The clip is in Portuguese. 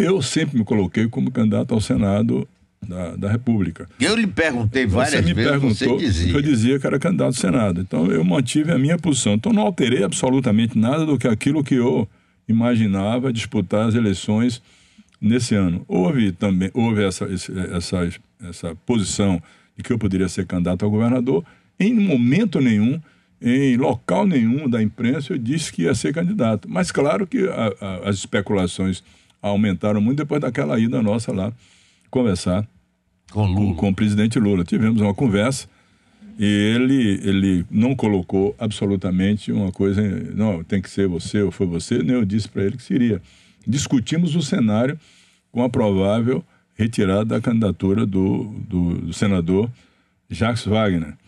Eu sempre me coloquei como candidato ao Senado da, da República. Eu lhe perguntei várias você vezes, você dizia. Eu dizia que era candidato ao Senado. Então eu mantive a minha posição. Então não alterei absolutamente nada do que aquilo que eu imaginava disputar as eleições nesse ano. Houve também houve essa, essa, essa posição de que eu poderia ser candidato ao governador. Em momento nenhum, em local nenhum da imprensa, eu disse que ia ser candidato. Mas claro que a, a, as especulações aumentaram muito depois daquela ida nossa lá conversar com, Lula. com, com o presidente Lula. Tivemos uma conversa e ele, ele não colocou absolutamente uma coisa, não, tem que ser você ou foi você, nem eu disse para ele que seria. Discutimos o cenário com a provável retirada da candidatura do, do, do senador Jacques Wagner.